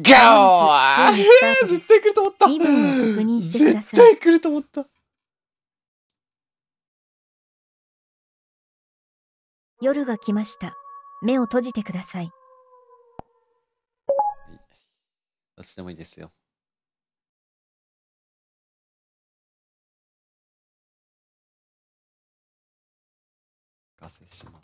ガオー絶対来ると思った絶対来ると思った夜が来ました。目を閉じてください。どっちでもいいですよ。ガセします。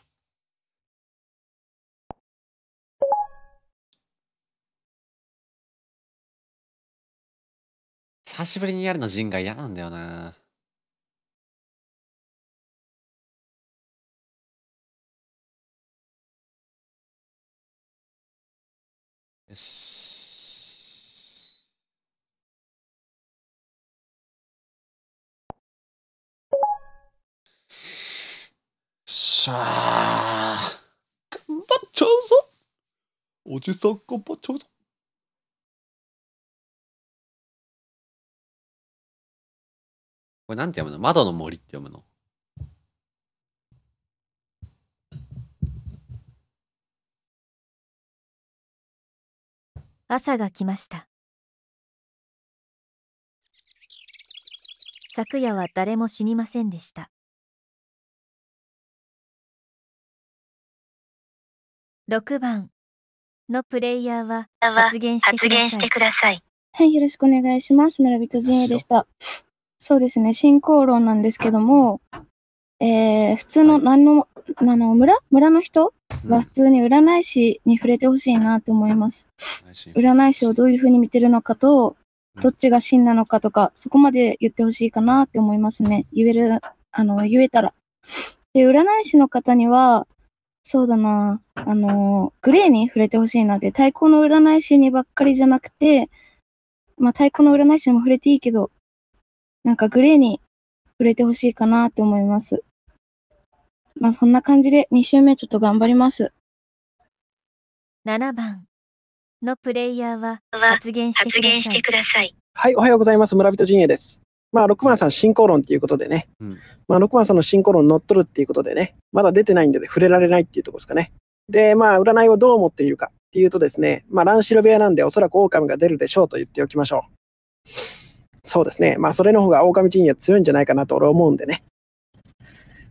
久しぶりにやるの陣が嫌なんだよな。よし。しゃあ。頑張っちゃうぞ。おじさん頑張っちゃうぞ。これなんて読むの窓の森って読むの朝が来ました昨夜は誰も死にませんでした六番のプレイヤーは発言してくださいはいよろしくお願いします村人陣営でしたそうですね、信仰論なんですけども、えー、普通の何のあの村村の人は普通に占い師に触れてほしいなと思います。占い師をどういうふうに見てるのかと、どっちが真なのかとか、そこまで言ってほしいかなって思いますね。言える、あの、言えたら。で、占い師の方には、そうだな、あの、グレーに触れてほしいなって、太鼓の占い師にばっかりじゃなくて、まあ、太鼓の占い師にも触れていいけど、なんかグレーに触れてほしいかなと思います。まあそんな感じで2周目ちょっと頑張ります。7番のプレイヤーは発言してください。はい、おはようございます。村人陣営です。まあ、六番さん進行論っていうことでね、うん、まあ、六番さんの進行論乗っ取るっていうことでね、まだ出てないんで、触れられないっていうところですかね。で、まあ、占いをどう思っているかっていうとですね、まあ、乱視ロ部屋なんで、おそらく狼が出るでしょうと言っておきましょう。そうですね。まあ、それの方がオオカミチは強いんじゃないかなと俺は思うんでね。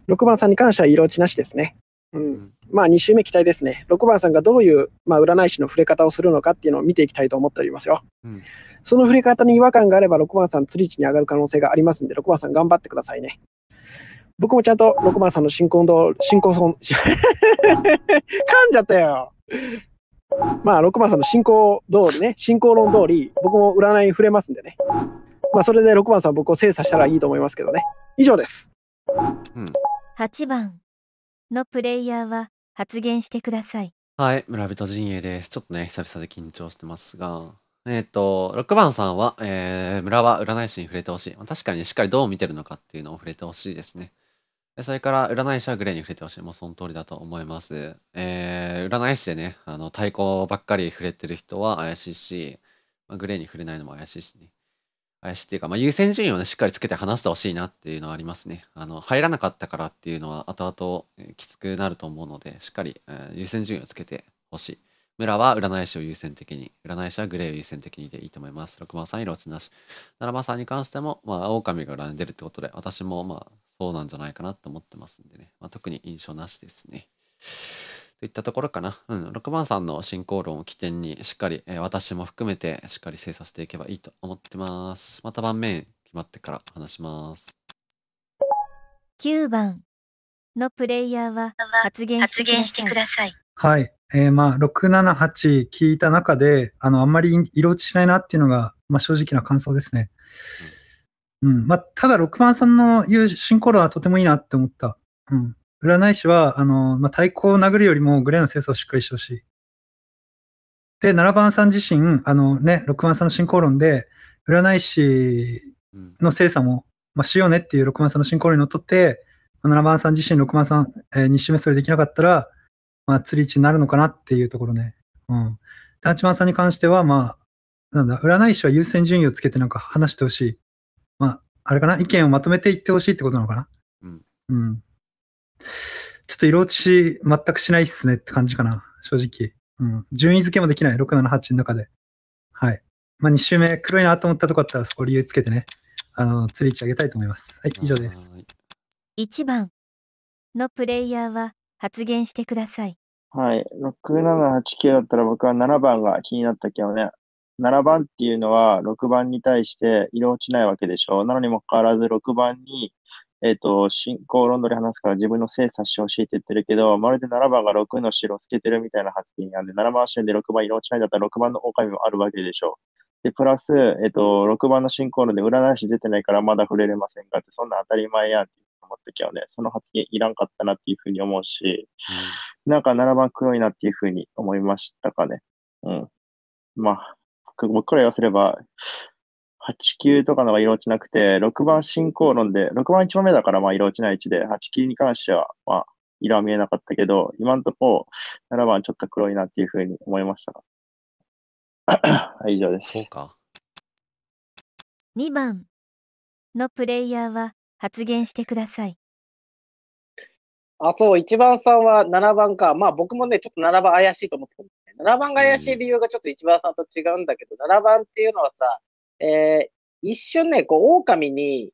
6番さんに関しては色落ちなしですね。うん。まあ、2周目期待ですね。6番さんがどういう、まあ、占い師の触れ方をするのかっていうのを見ていきたいと思っておりますよ。うん、その触れ方に違和感があれば、6番さん、釣り地に上がる可能性がありますんで、6番さん頑張ってくださいね。僕もちゃんと6番さんの進行の、進行損、噛んじゃったよ。まあ、6番さんの進行通りね、進行論通り、僕も占いに触れますんでね。まあ、それで6番さん僕を精査したらいいと思いますけどね以上です、うん、8番のプレイヤーは発言してくださいはい村人陣営ですちょっとね久々で緊張してますがえっ、ー、と6番さんは、えー、村は占い師に触れてほしい確かに、しっかりどう見てるのかっていうのを触れてほしいですねそれから占い師はグレーに触れてほしい。もうその通りだと思います。えー、占い師でね、あの、太鼓ばっかり触れてる人は怪しいし、まあ、グレーに触れないのも怪しいしね。林っていうか、まあ、優先順位をね、しっかりつけて話してほしいなっていうのはありますね。あの、入らなかったからっていうのは後々きつくなると思うので、しっかり、えー、優先順位をつけてほしい。村は占い師を優先的に、占い師はグレーを優先的にでいいと思います。6番さん色落ちなし。7番さんに関しても、まあ、狼が占いでるってことで、私もまあ、そうなんじゃないかなと思ってますんでね。まあ、特に印象なしですね。といったところかな。うん、6番さんの進行論を起点に、しっかり、えー、私も含めて、しっかり精査していけばいいと思ってます。また盤面決まってから話します。9番のプレイヤーは発言してください。はい。えー、まあ、678聞いた中で、あの、あんまり色落ちしないなっていうのが、まあ、正直な感想ですね。うん。まあ、ただ、6番さんの言う進行論はとてもいいなって思った。うん。占い師は、あの、まあ、対抗を殴るよりもグレーの清査をしっかりしてほしい。で、7番さん自身、あのね、6番さんの進行論で、占い師の精査も、まあ、しようねっていう6番さんの進行論にのっとって、7番さん自身、6番さん、えー、に目それできなかったら、まあ、釣り位置になるのかなっていうところね。うん。で、8番さんに関しては、まあ、なんだ、占い師は優先順位をつけてなんか話してほしい。まあ、あれかな、意見をまとめていってほしいってことなのかな。うん。うんちょっと色落ち全くしないっすねって感じかな、正直。うん。順位付けもできない、678の中で。はい。まあ、2周目、黒いなと思ったとこあったら、そこ理由つけてね、あの、釣り位置上げたいと思います。はい、以上です。1番のプレイヤーは発言してください。はい。6789だったら僕は7番が気になったけどね。7番っていうのは6番に対して色落ちないわけでしょ。なのにもかかわらず6番にえっ、ー、と、進行論取り話すから自分の精査してえて言ってるけど、まるで7番が6の白をつけてるみたいな発言なんで、7番んで6番色落ちないんだったら6番の狼もあるわけでしょう。で、プラス、えっ、ー、と、6番の進行論で占い師出てないからまだ触れれませんかって、そんな当たり前やんって思ったけどね、その発言いらんかったなっていうふうに思うし、なんか7番黒いなっていうふうに思いましたかね。うん。まあ、僕ら言わせれば、8、9とかのが色落ちなくて、6番進行論で、6番1番目だからまあ色落ちない位置で、8、9に関しては、まあ、色は見えなかったけど、今のところ、7番ちょっと黒いなっていうふうに思いました。はい、以上です。そうか。2番のプレイヤーは発言してください。あ、そう、1番さんは7番か。まあ僕もね、ちょっと7番怪しいと思ってた7番が怪しい理由がちょっと1番さんと違うんだけど、7番っていうのはさ、えー、一瞬ね、こう、狼に、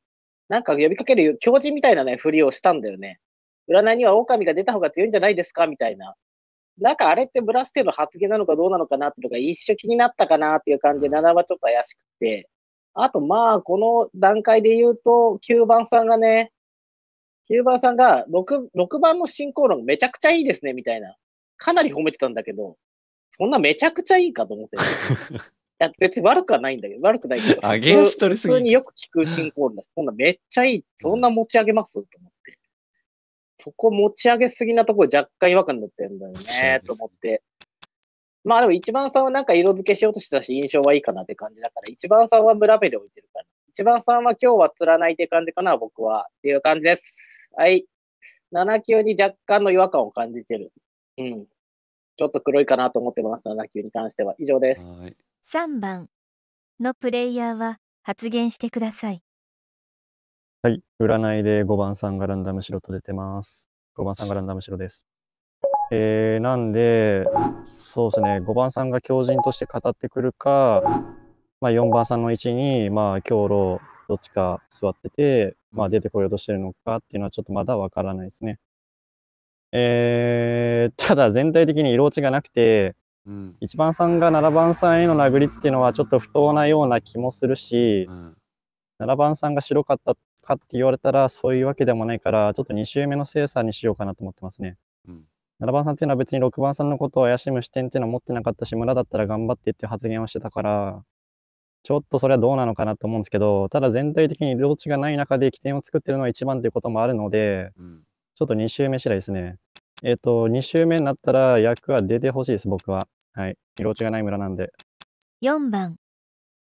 なんか呼びかける狂人みたいなね、ふりをしたんだよね。占いには狼が出た方が強いんじゃないですかみたいな。なんかあれってブラステの発言なのかどうなのかなとか、一緒気になったかなっていう感じで7はちょっと怪しくて。あとまあ、この段階で言うと、9番さんがね、9番さんが 6, 6番の進行論めちゃくちゃいいですねみたいな。かなり褒めてたんだけど、そんなめちゃくちゃいいかと思って、や、別に悪くはないんだけど、悪くないけど。アゲンストレス普通によく聞く進コールだし、そんなめっちゃいい、そんな持ち上げますと思って。そこ持ち上げすぎなところ若干違和感なっるんだよね、と思って。まあでも一番さんはなんか色付けしようとしてたし、印象はいいかなって感じだから、一番さんはブラベル置いてるから。一番さんは今日は釣らないって感じかな、僕は。っていう感じです。はい。7級に若干の違和感を感じてる。うん。ちょっと黒いかなと思ってます、7級に関しては。以上です。はい3番のプレイヤーは発言してください。はい、占いで5番さんがランダム白と出てます。5番さんがランダム白です。えー、なんで、そうですね、5番さんが狂人として語ってくるか、まあ、4番さんの位置に、まあ、強老、どっちか座ってて、まあ、出てこようとしてるのかっていうのはちょっとまだわからないですね。えー、ただ全体的に色落ちがなくて、1番さんが7番さんへの殴りっていうのはちょっと不当なような気もするし、うん、7番さんが白かったかって言われたらそういうわけでもないからちょっと2周目の精査にしようかなと思ってますね、うん、7番さんっていうのは別に6番さんのことを怪しむ視点っていうのは持ってなかったし村だったら頑張ってっていう発言をしてたからちょっとそれはどうなのかなと思うんですけどただ全体的に領地がない中で起点を作ってるのは1番ということもあるので、うん、ちょっと2周目次第ですねえっ、ー、と2周目になったら役は出てほしいです僕ははい。色落ちがない村なんで。4番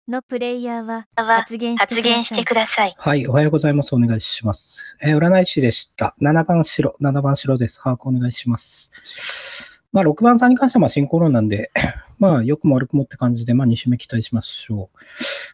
のプレイヤーは発言してください。はい。おはようございます。お願いします。えー、占い師でした。7番白、7番白です。把握お願いします。まあ、6番さんに関してはあ、進行論なんで、まあ、よくも悪くもって感じで、まあ、2周目期待しましょう。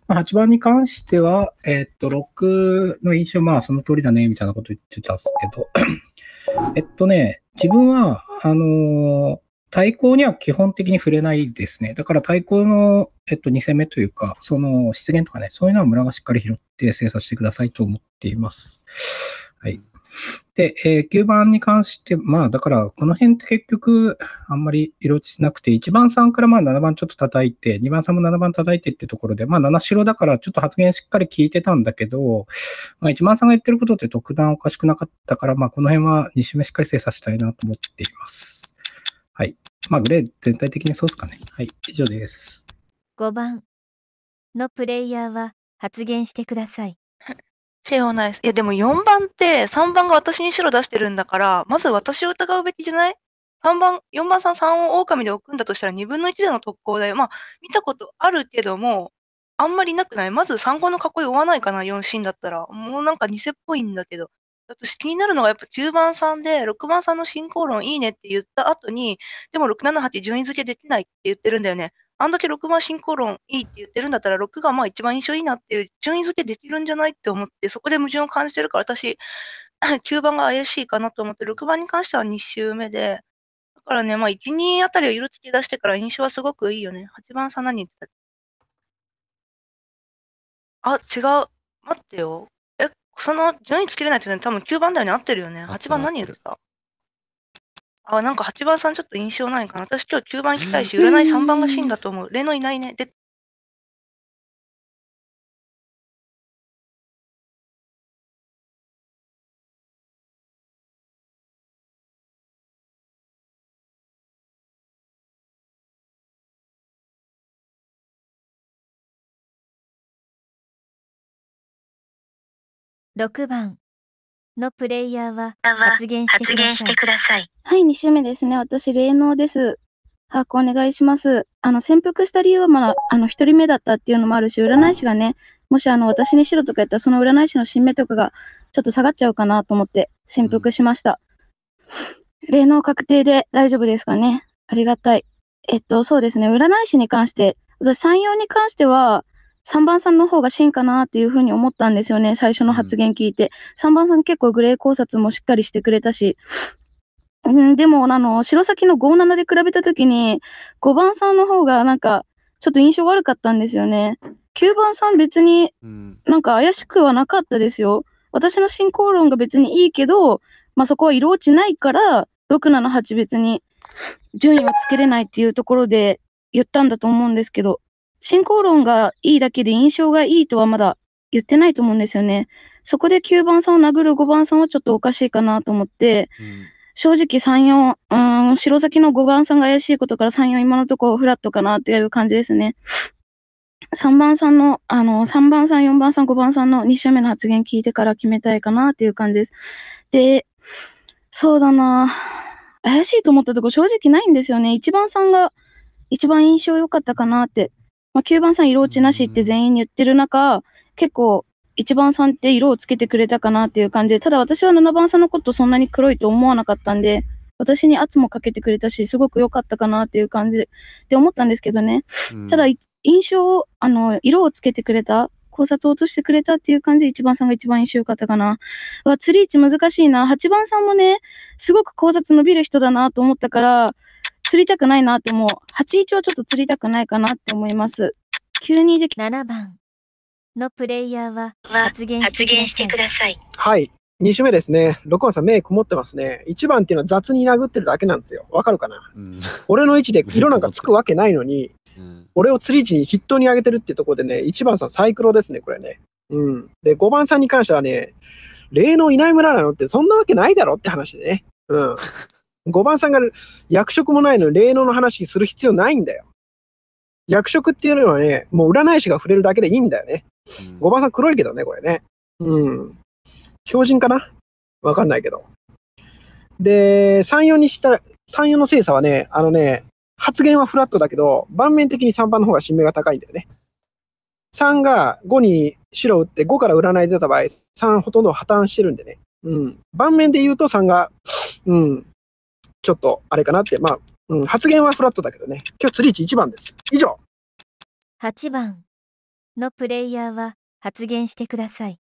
まあ、8番に関しては、えー、っと、6の印象、まあ、その通りだね、みたいなこと言ってたんですけど、えっとね、自分は、あのー対抗には基本的に触れないですね。だから対抗の、えっと、2戦目というか、その出現とかね、そういうのは村がしっかり拾って精査してくださいと思っています。はい。で、えー、9番に関して、まあだから、この辺って結局、あんまり色落ちしなくて、1番3からまあ7番ちょっと叩いて、2番3も7番叩いてってところで、まあ7白だからちょっと発言しっかり聞いてたんだけど、まあ1番3が言ってることって特段おかしくなかったから、まあこの辺は2周目しっかり精査したいなと思っています。はい。まあ、グレー全体的にそうですかね。はい。以上です。5番のプレイヤーは発言してください。シェオナイス。いや、でも4番って3番が私に白出してるんだから、まず私を疑うべきじゃない ?3 番、4番さん3を狼で置くんだとしたら2分の1での特攻で、まあ、見たことあるけども、あんまりなくないまず3号の囲い追わないかな、4シーンだったら。もうなんか偽っぽいんだけど。私気になるのがやっぱ9番さんで、6番さんの進行論いいねって言った後に、でも678順位付けできないって言ってるんだよね。あんだけ6番進行論いいって言ってるんだったら、6がまあ一番印象いいなっていう順位付けできるんじゃないって思って、そこで矛盾を感じてるから、私、9 番が怪しいかなと思って、6番に関しては2周目で、だからね、まあ1、2あたりを色付け出してから印象はすごくいいよね。8番さん何言ってたあ、違う。待ってよ。その順位つけれないってい多分9番台に合ってるよね。8番何言ってたあ、なんか8番さんちょっと印象ないかな。私今日9番行きたいし、占い3番が死んだと思う。例のいないね。で、6番のプレイヤーは発言してください。はい、2周目ですね。私、霊能です。把握お願いします。あの、潜伏した理由は、まあ、あの、一人目だったっていうのもあるし、占い師がね、もしあの、私にしろとかやったら、その占い師の新名とかが、ちょっと下がっちゃうかなと思って、潜伏しました。霊能確定で大丈夫ですかね。ありがたい。えっと、そうですね。占い師に関して、私、山陽に関しては、3番さんの方が真かなっていうふうに思ったんですよね、最初の発言聞いて。3番さん結構グレー考察もしっかりしてくれたし、うん、でも、あの、白崎の57で比べたときに、5番さんの方がなんか、ちょっと印象悪かったんですよね。9番さん別になんか怪しくはなかったですよ。私の進行論が別にいいけど、まあ、そこは色落ちないから、678別に順位はつけれないっていうところで言ったんだと思うんですけど。進行論がいいだけで印象がいいとはまだ言ってないと思うんですよね。そこで9番さんを殴る5番さんはちょっとおかしいかなと思って、うん、正直3、4、うん、白崎の5番さんが怪しいことから3、4、今のところフラットかなっていう感じですね。3番さんの、あの、3番さん、4番さん、5番さんの2周目の発言聞いてから決めたいかなっていう感じです。で、そうだな怪しいと思ったとこ正直ないんですよね。1番さんが一番印象良かったかなって。まあ、9番さん色落ちなしって全員に言ってる中、結構1番さんって色をつけてくれたかなっていう感じで、ただ私は7番さんのことそんなに黒いと思わなかったんで、私に圧もかけてくれたし、すごく良かったかなっていう感じで思ったんですけどね。うん、ただ、印象を、あの、色をつけてくれた、考察を落としてくれたっていう感じで1番さんが一番印象良かったかな。わ、釣り位置難しいな。8番さんもね、すごく考察伸びる人だなと思ったから、釣りたくないなって思う。81はちょっと釣りたくないかなって思います。急にでき7番のプレイヤーは発言してください。はい。2種目ですね。6番さん、目曇ってますね。1番っていうのは雑に殴ってるだけなんですよ。わかるかな、うん、俺の位置で色なんかつくわけないのに、うん、俺を釣り位置に筆頭に上げてるっていうところでね、1番さん、サイクロですね、これね。うん。で、5番さんに関してはね、霊能いない村なのって、そんなわけないだろって話でね。うん。5番さんが役職もないのに霊能の話する必要ないんだよ。役職っていうのはね、もう占い師が触れるだけでいいんだよね。うん、5番さん黒いけどね、これね。うん。標準かなわかんないけど。で、3、4にしたら、3、4の精査はね、あのね、発言はフラットだけど、盤面的に3番の方が新名が高いんだよね。3が5に白打って5から占い出た場合、3ほとんど破綻してるんでね。うん。盤面で言うと3が、うん、ちょっとあれかなって、まあ、うん、発言はフラットだけどね、今日釣り位置1番です。以上。8番のプレイヤーは発言してください。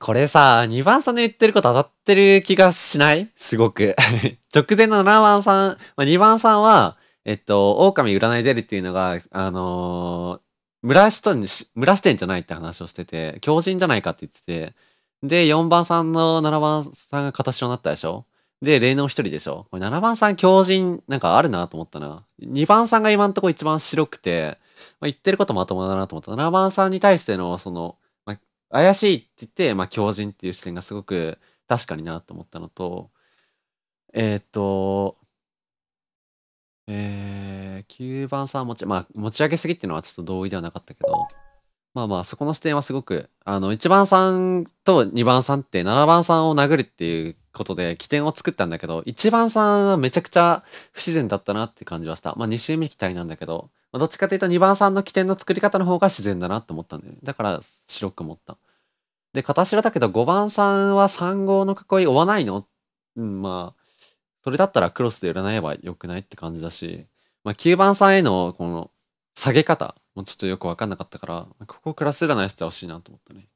これさ、2番さんの言ってること当たってる気がしないすごく 直前の7番さん、まあ、2番さんは、えっと、狼占い出るっていうのが、あのー、村人に、村視点じゃないって話をしてて、狂人じゃないかって言ってて、で、4番さんの7番さんが形になったでしょで、霊能一人でしょこれ7番さん強人なんかあるなと思ったな。2番さんが今んとこ一番白くて、まあ、言ってることまともだなと思った。7番さんに対しての、その、まあ、怪しいって言って、まあ、強人っていう視点がすごく確かになと思ったのと、えー、っと、えー、9番さん持ち、まあ、持ち上げすぎっていうのはちょっと同意ではなかったけど、まあまあ、そこの視点はすごく、あの、1番さんと2番さんって7番さんを殴るっていうことで起点を作ったんだけど、1番さんはめちゃくちゃ不自然だったなって感じはした。まあ2周目期待なんだけど、まあ、どっちかというと2番さんの起点の作り方の方が自然だなって思ったんだよね。だから白く持った。で、片白だけど5番さんは3号の囲い追わないのうん、まあ、それだったらクロスで占えばよくないって感じだし、まあ9番さんへのこの下げ方もちょっとよくわかんなかったから、ここクラス占いしてほしいなと思ったね。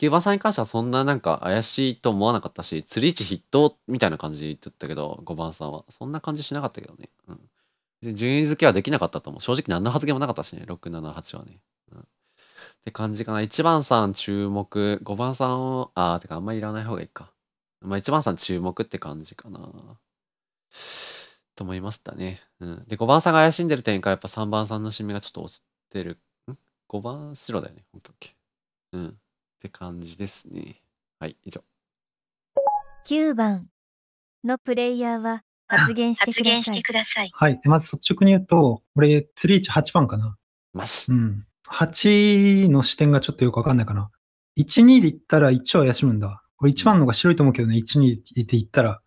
競馬さんに関してはそんななんか怪しいと思わなかったし、釣り位置筆頭みたいな感じだったけど、5番さんは。そんな感じしなかったけどね。うん。で順位付けはできなかったと思う。正直何の発言もなかったしね、6、7、8はね。うん。って感じかな。1番さん注目、5番さんを、あー、てかあんまりいらない方がいいか。まあ1番さん注目って感じかな。と思いましたね。うん。で、5番さんが怪しんでる点か、やっぱ3番さんの締めがちょっと落ちてる。ん ?5 番白だよね。オッケーオッケー。うん。って感じですね。はい、以上。9番のプレイヤーは発言してください。はい、まず率直に言うと、れ、釣り位置8番かな。うん。8の視点がちょっとよくわかんないかな。1、2で言ったら1は怪しむんだ。れ1番のが白いと思うけどね、1、2で言ったら。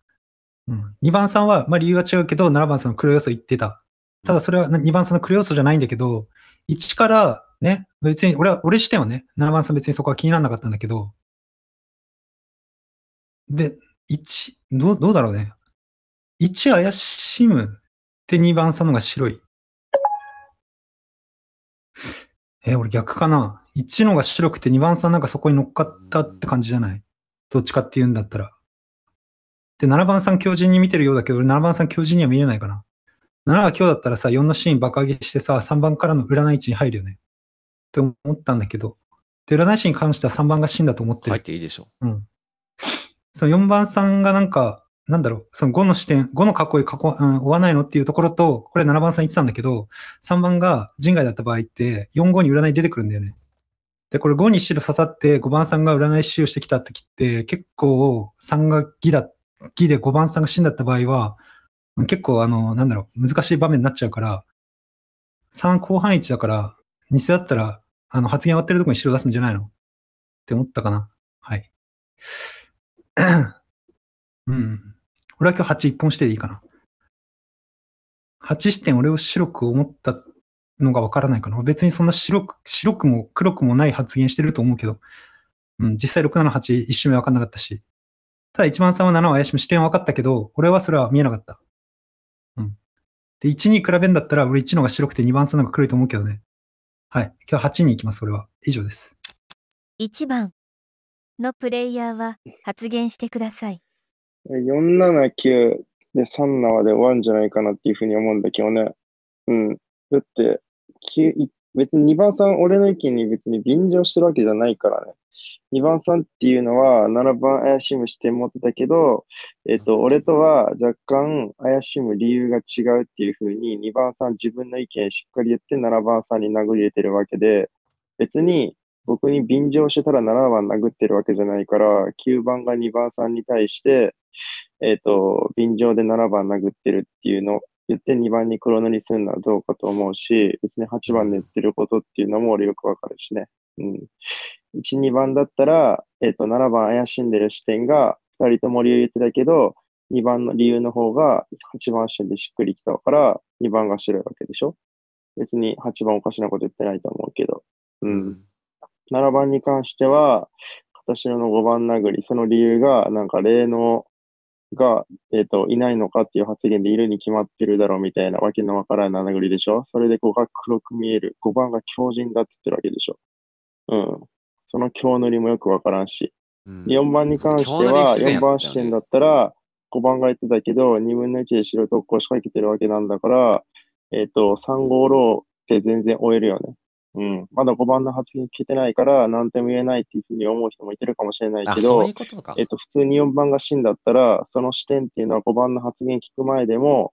うん。2番さんは、まあ理由は違うけど、7番さんの黒要素言ってた。ただそれは2番さんの黒要素じゃないんだけど、1からね。別に、俺は、俺自点はね、7番さん別にそこは気にならなかったんだけど、で、1、どう、どうだろうね。1怪しむって2番さんのが白い。え俺逆かな。1のが白くて2番さんなんかそこに乗っかったって感じじゃない。どっちかって言うんだったら。で、7番さん強靭に見てるようだけど、俺7番さん強靭には見えないかな。7が今日だったらさ、4のシーン爆上げしてさ、3番からの占い位置に入るよね。って思ったんだけど、占い師に関しては3番が死んだと思ってる。入っていいでしょう。うん。その4番さんがなんか、なんだろう、その5の視点、5の囲い囲、うん、追わないのっていうところと、これ7番さん言ってたんだけど、3番が人外だった場合って、4、5に占い出てくるんだよね。で、これ5に白刺さって5番さんが占い師をしてきた時って、結構3が儀だ、義で5番さんが死んだった場合は、結構あの、なんだろう、難しい場面になっちゃうから、3後半1だから、偽だったらあの、発言終わってるとこに白出すんじゃないのって思ったかな。はい。うん。俺は今日8一本してでいいかな。8視点俺を白く思ったのがわからないかな。別にそんな白く、白くも黒くもない発言してると思うけど、うん、実際678一周目わかんなかったし。ただ1番さんは7は怪しむ視点は分かったけど、俺はそれは見えなかった。うん。で、1に比べんだったら、俺1の方が白くて2番さんの方が黒いと思うけどね。はい。今日8に行きます、それは。以上です。1番のプレイヤーは発言してください。479で3縄で終わるんじゃないかなっていうふうに思うんだけどね。うん。だって、別に2番さん、俺の意見に別に便乗してるわけじゃないからね。2番さんっていうのは、7番怪しむ視点持ってたけど、えっ、と、俺とは若干怪しむ理由が違うっていう風に、2番さん自分の意見しっかり言って、7番さんに殴り入れてるわけで、別に僕に便乗してたら7番殴ってるわけじゃないから、9番が2番さんに対して、えっ、と、便乗で7番殴ってるっていうのを言って2番に黒塗りするのはどうかと思うし、別に8番で言ってることっていうのも俺よくわかるしね。うん。1、2番だったら、えっ、と、7番怪しんでる視点が、2人とも理由言ってたけど、2番の理由の方が8番視点でしっくりきたから、2番が白いわけでしょ別に8番おかしなこと言ってないと思うけど。うん。7番に関しては、私の5番殴り、その理由が、なんか霊能が、えっ、ー、と、いないのかっていう発言でいるに決まってるだろうみたいなわけのわからない殴りでしょそれで5が黒く見える。5番が強靭だって言ってるわけでしょうん。その強塗りもよくわからんし、うん、4番に関しては、4番視点だったら、5番が言ってたけど、2分の1で白特攻しかけてるわけなんだから、えっ、ー、と、3号ローって全然終えるよね。うん、まだ5番の発言聞けてないから、何とも言えないっていうふうに思う人もいてるかもしれないけど、普通に4番が死んだったら、その視点っていうのは5番の発言聞く前でも、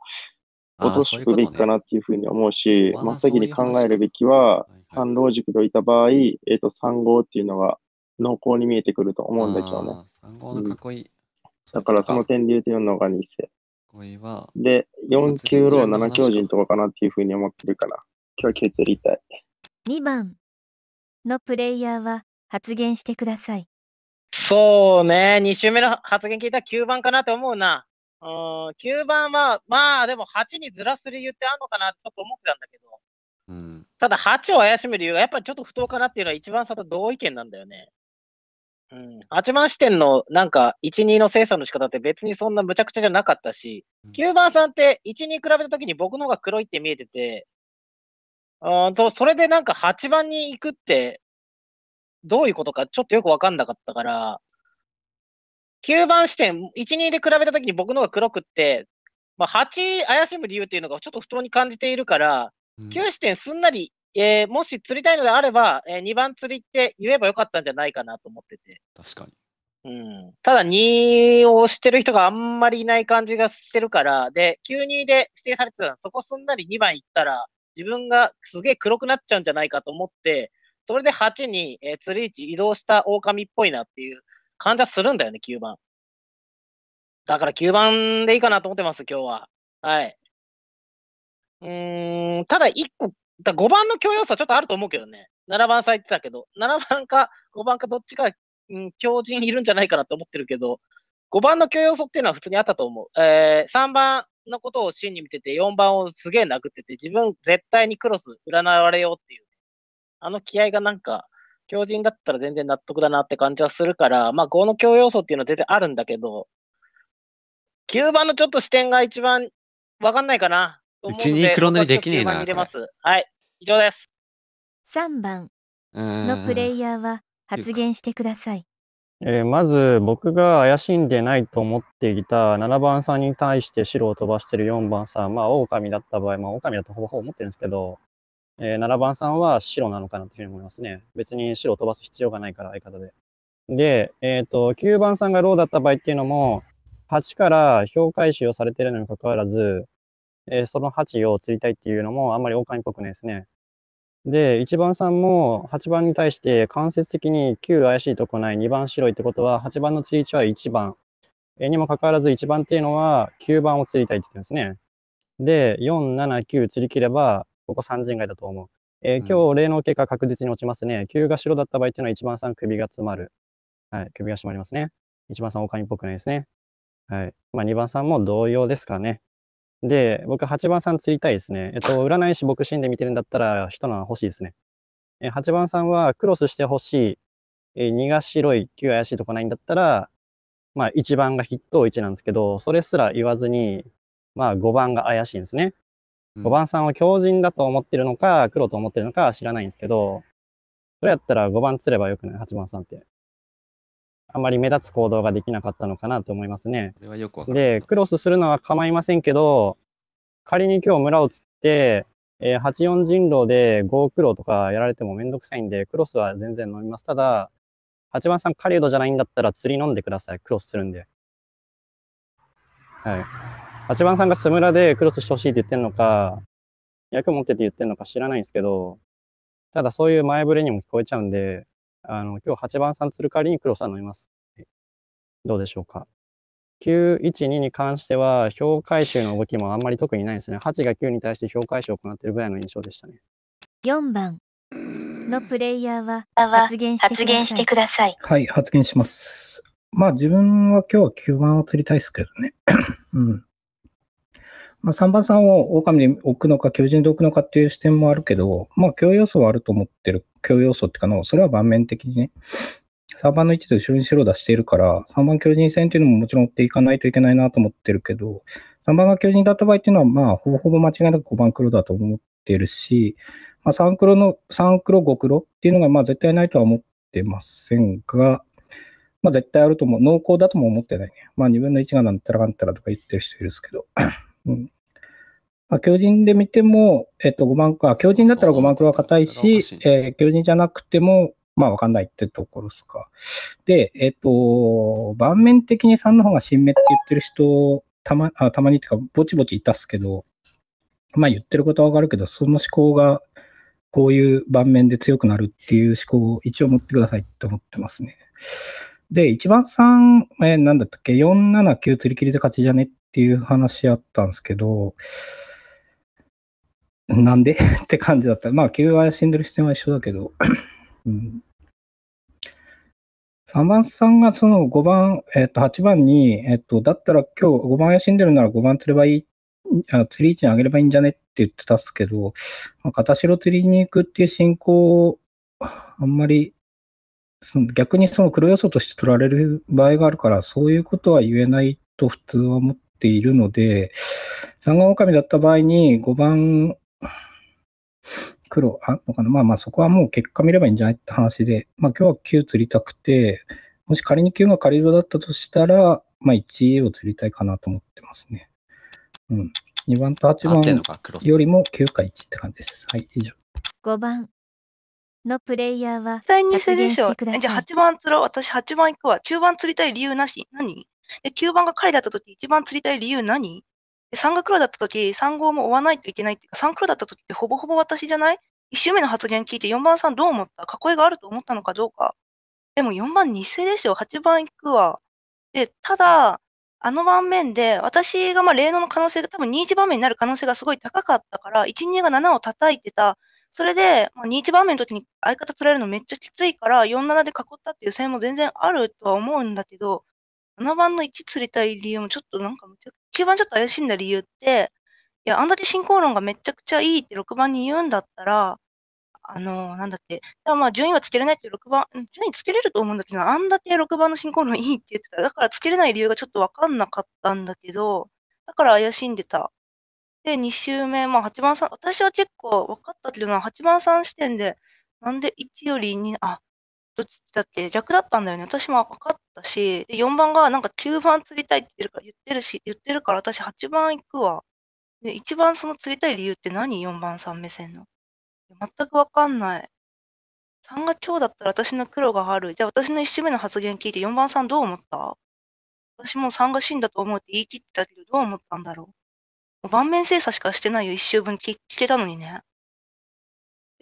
落としくべきかなっていうふうに思うし、真っ先に考えるべきは、三郎軸といた場合、えっ、ー、と、3号っていうのが濃厚に見えてくると思うんだけどね。3号のかっこいい。うん、だからその点で言うと4のが2世。で、4級ロー7強人とかかなっていうふうに思ってるから、今日は削りたい。2番のプレイヤーは発言してください。そうね、2周目の発言聞いたら9番かなと思うな。うん、9番は、まあでも8にずらす理由ってあるのかなちょっと思ってたんだけど、うん、ただ8を怪しむ理由がやっぱりちょっと不当かなっていうのは一番差と同意見なんだよね。うん、8番視点のなんか1、2の精査の仕方って別にそんなむちゃくちゃじゃなかったし、うん、9番さんって1、2比べた時に僕の方が黒いって見えてて、うんそれでなんか8番に行くってどういうことかちょっとよくわかんなかったから、9番視点、1、2で比べたときに僕の方が黒くって、まあ、8怪しむ理由っていうのがちょっと不当に感じているから、うん、9視点すんなり、えー、もし釣りたいのであれば、えー、2番釣りって言えばよかったんじゃないかなと思ってて。確かに。うん、ただ2を押してる人があんまりいない感じがしてるから、で、92で指定されてたら、そこすんなり2番行ったら、自分がすげえ黒くなっちゃうんじゃないかと思って、それで8に、えー、釣り位置移動した狼っぽいなっていう感じはするんだよね、9番。だから9番でいいかなと思ってます、今日は。はい。うーん、ただ1個、だ5番の強要素はちょっとあると思うけどね。7番さ言ってたけど、7番か5番かどっちか、うん、強人いるんじゃないかなと思ってるけど、5番の強要素っていうのは普通にあったと思う。えー、3番のことを真に見てて、4番をすげえ殴ってて、自分絶対にクロス占われようっていう。あの気合がなんか、強靭だったら全然納得だなって感じはするから、まあ、5の強要素っていうのは全然あるんだけど、9番のちょっと視点が一番わかんないかな。うちに黒塗りできねえな。入れますはい、以上です。3番のプレイヤーは発言してください。えー、まず僕が怪しんでないと思っていた7番さんに対して白を飛ばしてる4番さん、まあ狼だった場合、まあ狼だとほぼほぼ思ってるんですけど、えー、7番さんは白なのかなというふうに思いますね。別に白を飛ばす必要がないから、相方で。で、えっ、ー、と、9番さんがローだった場合っていうのも、8から評価収をされているのにかかわらず、えー、その8を釣りたいっていうのもあんまり狼っぽくないですね。で、1番さんも8番に対して間接的に9怪しいとこない、2番白いってことは、8番の釣り位置は1番。にもかかわらず1番っていうのは9番を釣りたいって言ってるんですね。で、4、7、9釣り切れば、ここ3陣外だと思う。えー、今日、霊能結果確実に落ちますね。Q が白だった場合っていうのは1番さん首が詰まる。はい、首が締まりますね。1番さんミっぽくないですね。はい。まあ、2番さんも同様ですかね。で、僕8番さん釣りたいですね。えっと、占い師僕死んで見てるんだったら、人のは欲しいですね。えー、8番さんはクロスして欲しい。えー、2が白い、9怪しいとこないんだったら、まあ、1番が筆頭1なんですけど、それすら言わずに、まあ、5番が怪しいんですね。5番さんを強靭だと思ってるのか、黒と思ってるのかは知らないんですけど、それやったら5番釣ればよくない ?8 番さんって。あんまり目立つ行動ができなかったのかなと思いますね。で、クロスするのは構いませんけど、仮に今日村を釣って、えー、84人狼で5クロとかやられてもめんどくさいんで、クロスは全然飲みます。ただ、8番さん狩人じゃないんだったら釣り飲んでください。クロスするんで。はい。8番さんがスムラでクロスしてほしいって言ってんのか、役持ってて言ってんのか知らないんですけど、ただそういう前触れにも聞こえちゃうんで、あの、今日8番さん釣る代わりにクロスは飲みます。どうでしょうか。912に関しては、評回収の動きもあんまり特にないですね。8が9に対して評回収を行ってるぐらいの印象でしたね。4番のプレイヤーは発言してください。はい、発言します。まあ自分は今日は9番を釣りたいですけどね。うん。まあ、3番さんを狼に置くのか、巨人で置くのかっていう視点もあるけど、まあ、強要素はあると思ってる、強要素っていうかの、それは盤面的にね、3番の位置と後ろに白を出しているから、3番巨人戦っていうのももちろん追っていかないといけないなと思ってるけど、3番が巨人だった場合っていうのは、まあ、ほぼほぼ間違いなく5番黒だと思ってるし、まあ、3黒の、3黒、5黒っていうのが、まあ、絶対ないとは思ってませんが、まあ、絶対あると思う。濃厚だとも思ってないね。まあ、2分の1がなんたらかんたらとか言ってる人いるんですけど。うん。まあ、強靭で見ても、えっと、5万個、強靭だったら5万個は硬いし、えー、強靭じゃなくても、まあ、わかんないってところですか。で、えっと、盤面的に3の方が新芽って言ってる人、たま、あたまにっていうか、ぼちぼちいたっすけど、まあ、言ってることはわかるけど、その思考が、こういう盤面で強くなるっていう思考を一応持ってくださいって思ってますね。で、一番3、えー、なんだったっけ、479釣り切りで勝ちじゃねっっていう話あったんですけど、なんで って感じだった。まあ、球は死んでる視点は一緒だけど、うん、3番さんがその5番、えっ、と、8番に、えっ、と、だったら今日5番しんでるなら5番釣ればいい、あ釣り位置に上げればいいんじゃねって言ってたっすけど、まあ、片白釣りに行くっていう進行あんまり、その逆にその黒要素として取られる場合があるから、そういうことは言えないと普通は思ってっているので、三眼狼だった場合に5番黒あのかな、まあまあそこはもう結果見ればいいんじゃないって話で、まあ今日は9釣りたくて、もし仮に9が仮色だったとしたら、まあ 1A を釣りたいかなと思ってますね。うん。2番と8番よりも9か1って感じです。はい、以上。5番のプレイヤーは発言してください。じゃあ8番釣ろう。私8番行くわ。9番釣りたい理由なし。何で、9番が彼だったとき、一番釣りたい理由何で、3が黒だったとき、3号も追わないといけないっていうか、3黒だったときってほぼほぼ私じゃない ?1 周目の発言聞いて4番さんどう思った囲いがあると思ったのかどうか。でも4番偽でしょ ?8 番行くわ。で、ただ、あの盤面で、私がまあ霊能の可能性が多分21番目になる可能性がすごい高かったから、1、2が7を叩いてた。それで、まあ、21番目の時に相方釣られるのめっちゃきついから、47で囲ったっていう線も全然あるとは思うんだけど、7番の1釣りたい理由もちょっとなんか9番ちょっと怪しんだ理由って、いや、あんだけ進行論がめちゃくちゃいいって6番に言うんだったら、あのー、なんだって、まあ順位はつけれないって6番、順位つけれると思うんだけど、あんだけ6番の進行論いいって言ってたら、だからつけれない理由がちょっと分かんなかったんだけど、だから怪しんでた。で、2周目、まあ8番さん、私は結構分かったけどな、8番さん視点で、なんで1より2、あ、どっちだって逆だったんだよね。私も分かったし、で4番がなんか9番釣りたいって言ってるから、言ってるし、言ってるから私8番行くわ。で、一番その釣りたい理由って何 ?4 番さん目線の。全くわかんない。3が今日だったら私の黒がある。じゃあ私の1周目の発言聞いて4番さんどう思った私も3が死んだと思うって言い切ってたけどどう思ったんだろう。もう盤面精査しかしてないよ、1周分聞けたのにね。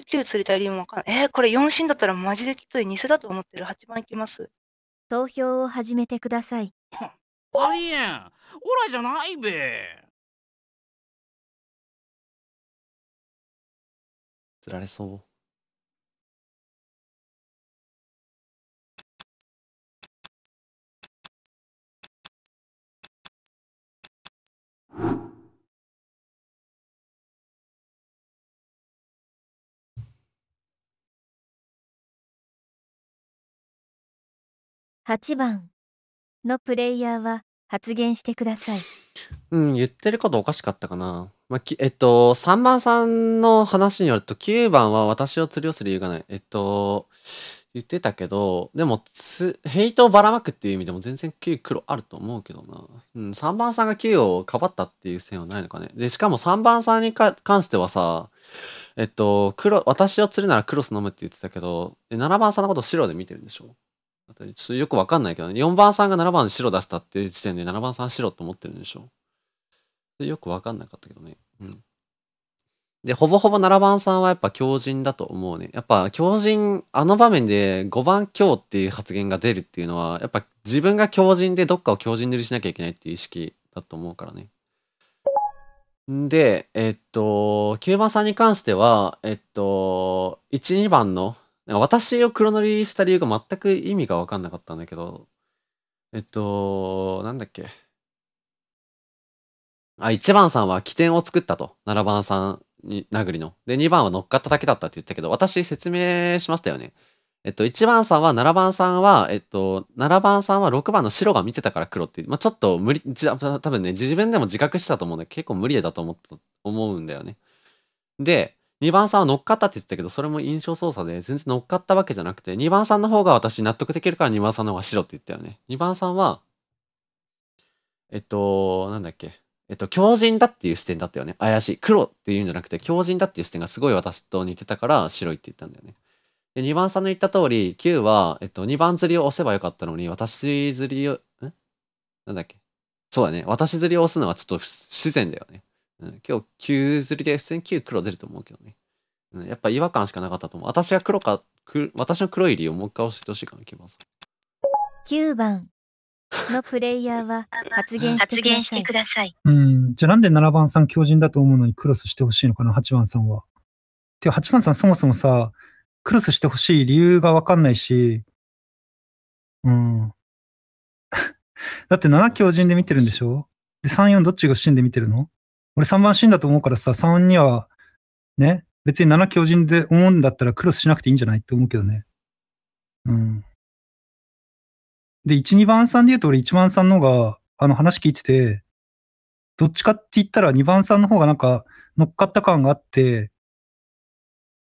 9釣りたい理由もわかんない。えー、これ4進だったらマジできつい。偽だと思ってる。8番いきます。投票を始めてください。ありえん。オラじゃないべ。釣られそう。you 8番のプレイヤーは発言してください。うん、言ってることおかしかったかな。まあ、えっと、3番さんの話によると、9番は私を釣りをする理由がない。えっと、言ってたけど、でもヘイトをばらまくっていう意味でも全然9黒あると思うけどな。うん、3番さんが9をかばったっていう線はないのかね。で、しかも3番さんに関してはさ、えっと、黒、私を釣るならクロス飲むって言ってたけど、7番さんのこと白で見てるんでしょちょよくわかんないけど、ね、4番さんが7番白出したって時点で7番さん白と思ってるんでしょ。よくわかんなかったけどね。うん。で、ほぼほぼ7番さんはやっぱ強靭だと思うね。やっぱ強靭、あの場面で5番強っていう発言が出るっていうのは、やっぱ自分が強靭でどっかを強靭塗りしなきゃいけないっていう意識だと思うからね。で、えっと、9番さんに関しては、えっと、1、2番のなんか私を黒塗りした理由が全く意味が分かんなかったんだけど、えっと、なんだっけ。あ、1番さんは起点を作ったと。7番さんに、殴りの。で、2番は乗っかっただけだったって言ったけど、私説明しましたよね。えっと、1番さんは、7番さんは、えっと、7番さんは6番の白が見てたから黒って、まあ、ちょっと無理、多分ね、自分でも自覚してたと思うんだけど、結構無理だと思った、思うんだよね。で、2番さんは乗っかったって言ってたけど、それも印象操作で、全然乗っかったわけじゃなくて、2番さんの方が私納得できるから2番さんの方が白って言ったよね。2番さんは、えっと、なんだっけ。えっと、強人だっていう視点だったよね。怪しい。黒っていうんじゃなくて、強人だっていう視点がすごい私と似てたから、白いって言ったんだよね。で、2番さんの言った通り、Q は、えっと、2番釣りを押せばよかったのに、私釣りを、んなんだっけそうだね。私釣りを押すのはちょっと不自然だよね。今日9釣りで普通に9黒出ると思うけどね、やっぱ違和感しかなかったと思う私が黒か私の黒理由をもう一回教えてほしいかな木村さん9番のプレイヤーは発言してくださいうんじゃあなんで7番さん強靭だと思うのにクロスしてほしいのかな8番さんはて8番さんそもそもさクロスしてほしい理由がわかんないしうん だって7強靭で見てるんでしょで、3、4どっちが死んで見てるの俺3番死んだと思うからさ、3には、ね、別に7強人で思うんだったらクロスしなくていいんじゃないって思うけどね。うん。で、1、2番さんで言うと俺1番さんの方が、あの話聞いてて、どっちかって言ったら2番さんの方がなんか乗っかった感があって、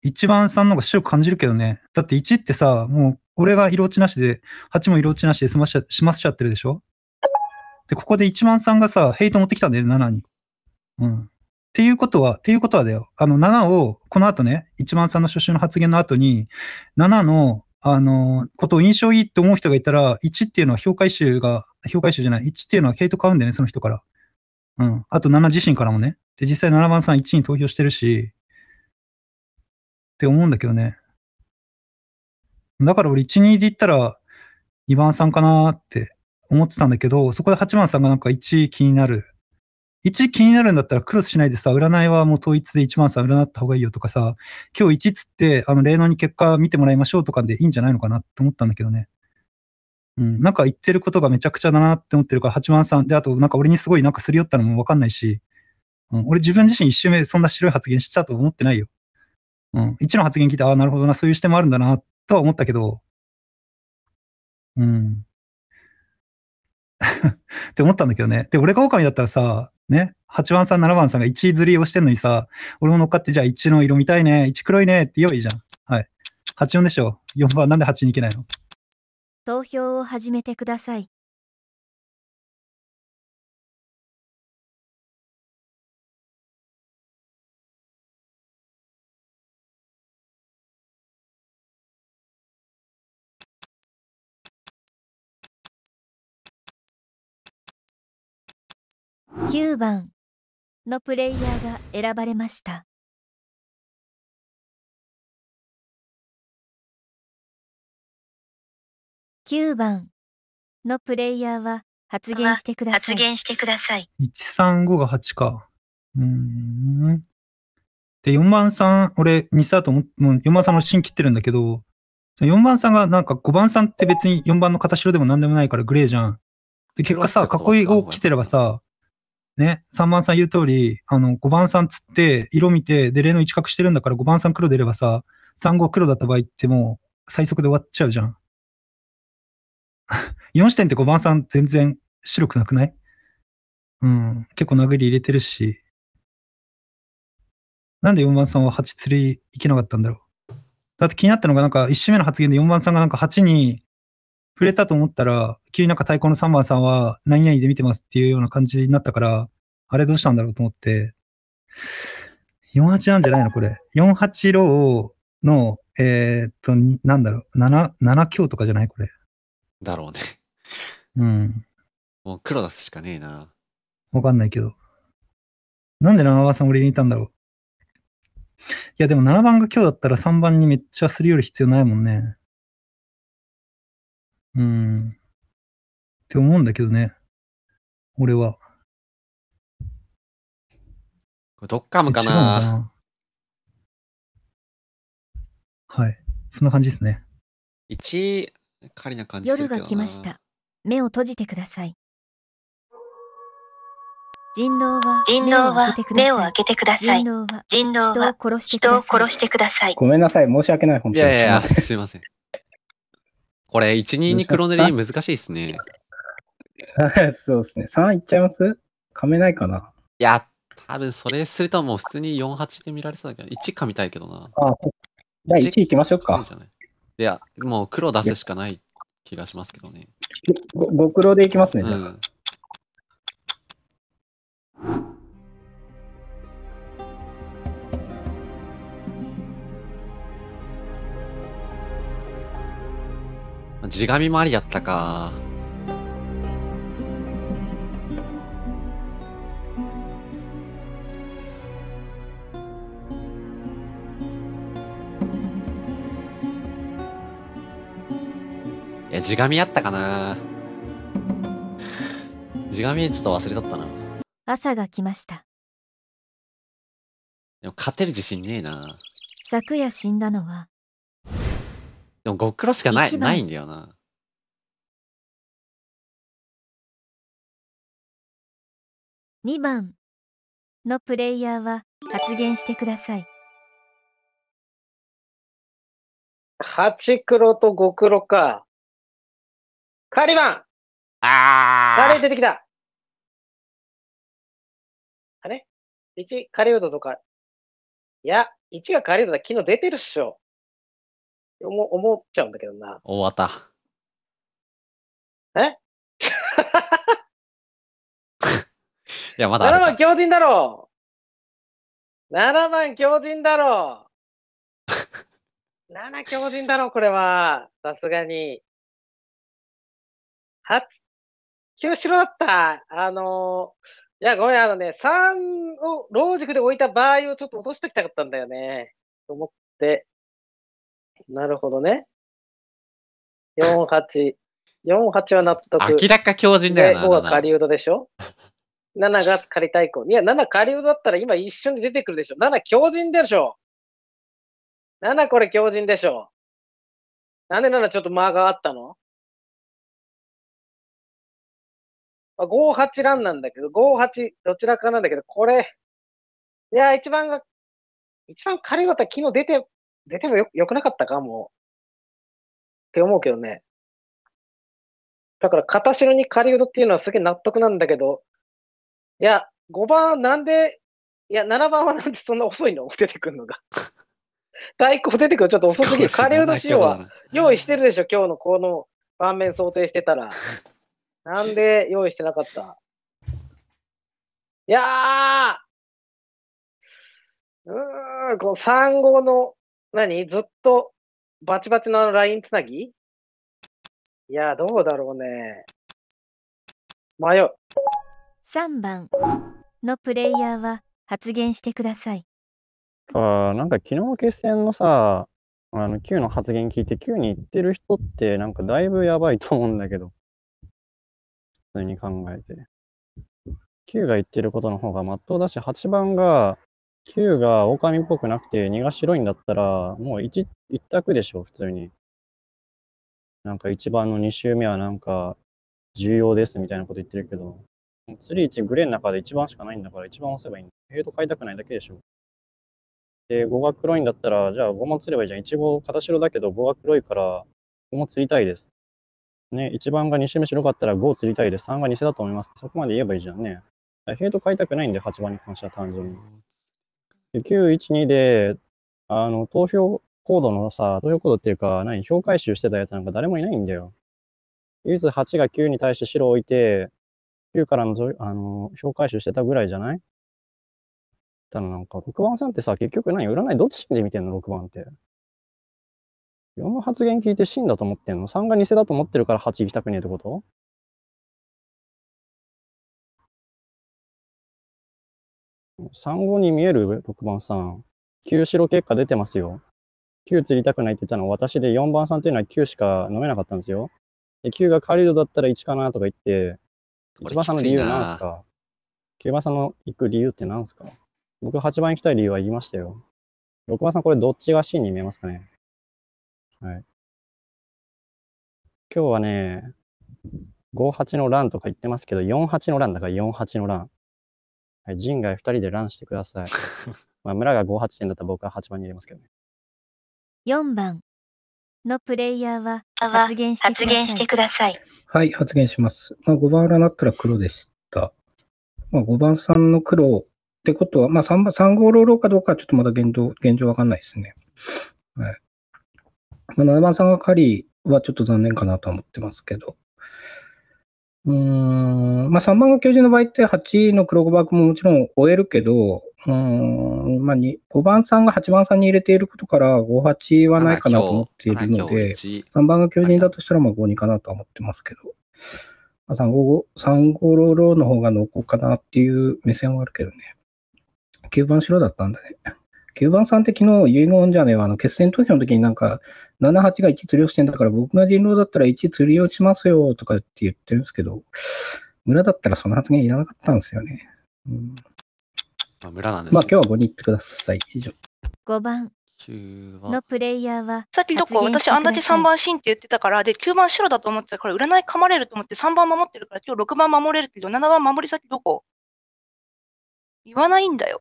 1番さんの方が白く感じるけどね。だって1ってさ、もう俺が色落ちなしで、8も色落ちなしで済ましちゃってるでしょで、ここで1番さんがさ、ヘイト持ってきたんだよ、7に。うん。っていうことは、っていうことはだよ。あの、7を、この後ね、一番さんの初心の発言の後に、7の、あの、ことを印象いいって思う人がいたら、1っていうのは評価集が、評価集じゃない、1っていうのはヘイト買うんだよね、その人から。うん。あと7自身からもね。で、実際7番さん1に投票してるし、って思うんだけどね。だから俺1、2で言ったら2番さんかなって思ってたんだけど、そこで8番さんがなんか1気になる1気になるんだったらクロスしないでさ、占いはもう統一で1万さ、占った方がいいよとかさ、今日1つって、あの、霊能に結果見てもらいましょうとかでいいんじゃないのかなって思ったんだけどね。うん、なんか言ってることがめちゃくちゃだなって思ってるから、8万さんで、あとなんか俺にすごいなんかすり寄ったのもわかんないし、うん、俺自分自身一周目そんな白い発言してたと思ってないよ。うん、1の発言聞いて、ああ、なるほどな、そういう視点もあるんだな、とは思ったけど、うん。って思ったんだけどね。で、俺が狼だったらさ、ね、8番さん、7番さんが1釣りをしてんのにさ、俺も乗っかって、じゃあ1の色見たいね、1黒いねって言えばいいじゃん。はい。84でしょ。4番、なんで8に行けないの投票を始めてください。9番のプレイヤーが選ばれました。9番のプレイヤーは発言してください。発言してください。135が8か。うん。で、4番さん、俺、ミスだと思もう4番さんの芯切ってるんだけど、4番さんがなんか5番さんって別に4番の片白でも何でもないからグレーじゃん。で、結果さ、囲いを来てればさ、ね、3番さん言う通り、あの、5番さんつって、色見て、で、例の一角してるんだから5番さん黒出ればさ、3号黒だった場合ってもう、最速で終わっちゃうじゃん。4 視点って5番さん全然白くなくないうん、結構殴り入れてるし。なんで4番さんは8釣りいけなかったんだろう。だって気になったのが、なんか1周目の発言で4番さんがなんか8に触れたと思ったら、急になんか太鼓の3番さんは何々で見てますっていうような感じになったから、あれどうしたんだろうと思って、48なんじゃないのこれ。48ローの、えー、っと、なんだろう、7、7強とかじゃないこれ。だろうね。うん。もう黒出すしかねえな。わかんないけど。なんで7番さん俺にいたんだろう。いや、でも7番が今日だったら3番にめっちゃするより必要ないもんね。うん。って思うんだけどね。俺は。これドッカムかなかなはい。そんな感じですね。一、位、仮な感じ夜が来ました。目を閉じてください。人狼は人狼は目を開けてください。人狼は人狼は人を殺してください。ごめんなさい、申し訳ない、本当に。いやいや、すいません。これ、1、2に黒塗り難しいですね。そうですね。3いっちゃいますかめないかないや、多分それするともう普通に4、8で見られそうだけど、1かみたいけどな。ああ、じゃあ1いきましょうか。いや、もう黒出すしかない気がしますけどね。ごご苦労でいきますね、うん地神もありやったか。いや、地神やったかな。地神ちょっと忘れとったな。朝が来ました。でも勝てる自信ねえな。昨夜死んだのはでも極黒しかない、ないんだよな。2番のプレイヤーは発言してください。八黒と五黒か。カリバンああカレー出てきたあれ ?1、カレーうどとか。いや、1がカレーうどだ。昨日出てるっしょ。思思っちゃうんだけどな。った。え いや、まだ。7番強靭だろう !7 番強靭だろう !7 強靭だろう、これは。さすがに。8、9白だった。あのー、いや、ごめん、あのね、3を老軸で置いた場合をちょっと落としてきたかったんだよね。と思って。なるほどね。48。48は納得。明らか強靭だよな。5が狩人でしょ7 が仮太鼓。いや、7狩人だったら今一緒に出てくるでしょ。7強靭でしょ。7これ強靭でしょ。なんで7ちょっと間があったの ?58 ランなんだけど、58どちらかなんだけど、これ、いや、一番が、一番狩りは昨日出て出てもよよくなかったかもって思うけどね。だから、片白に狩人っていうのはすげえ納得なんだけど、いや、5番なんで、いや、7番はなんでそんな遅いの 出てくるのが。太鼓出てくるちょっと遅すぎる。仮レ仕様は用意してるでしょ、今日のこの盤面想定してたら。なんで用意してなかったいやーうーん、この3号の何ずっとバチバチのあのンつなぎいや、どうだろうね。迷う。3番のプレイヤーは発言してください。あなんか昨日の決戦のさ、あの Q の発言聞いて Q に言ってる人ってなんかだいぶやばいと思うんだけど。普通に考えて。9が言ってることの方がまっとうだし、8番が9が狼っぽくなくて2が白いんだったら、もう 1, 1択でしょ、普通に。なんか1番の2周目はなんか重要ですみたいなこと言ってるけど、ツリ1グレーの中で1番しかないんだから1番押せばいいんだ。ヘイト買いたくないだけでしょ。で、5が黒いんだったら、じゃあ5も釣ればいいじゃん。1号片白だけど5が黒いから、5も釣りたいです。ね、1番が2周目白かったら5を釣りたいです。3が偽だと思います。そこまで言えばいいじゃんね。ヘイト買いたくないんで、8番に関しては単純に。912で、あの、投票コードのさ、投票コードっていうか、何、票回収してたやつなんか誰もいないんだよ。唯一8が9に対して白を置いて、9からのあの評回収してたぐらいじゃないただなんか、6番さんってさ、結局何占いどっちで見てんの ?6 番って。4の発言聞いて真だと思ってんの ?3 が偽だと思ってるから8行きたくねえってこと3五に見える ?6 番さん。9白結果出てますよ。9釣りたくないって言ったのは私で4番さんっていうのは9しか飲めなかったんですよ。で9が狩人だったら1かなとか言って、1番さんの理由なんですか ?9 番さんの行く理由って何ですか僕8番行きたい理由は言いましたよ。6番さんこれどっちが真に見えますかねはい。今日はね、58のンとか言ってますけど、48のンだから48のン。はい、陣外2人でランしてください。まあ、村が58点だったら僕は8番に入れますけどね。4番のプレイヤーは発言してください。はい、発言します。まあ、5番裏なったら黒でした。まあ、5番さんの黒ってことは、まあ、3番、3号ローローかどうかちょっとまだ現状、現状わかんないですね。はい。まあ、7番さんが狩りはちょっと残念かなと思ってますけど、まあ、3番が巨人の場合って8の黒子バーももちろん終えるけど、うん、まあ5番さんが8番さんに入れていることから、5、8はないかなと思っているので、3番が巨人だとしたら、まあ5、2かなとは思ってますけど、まあ、3、5、3、5、ロロの方が濃厚かなっていう目線はあるけどね。9番白だったんだね。9番さんって昨日遺言じゃねえわ、あの、決選投票の時になんか、7、8が1釣りをしてんだから、僕が人狼だったら1釣りをしますよとかって言ってるんですけど、村だったらその発言いらなかったんですよね。うん、まあ、村なんです、ね、まあ今日は5に行ってください。以上。5番。のプレイヤーはさっきどこ私あんだけ3番シーンって言ってたからで9番白だと思ってたから占い噛まれると思って3番守ってるから今日6番守れるけど7番守り先どこ言わないんだよ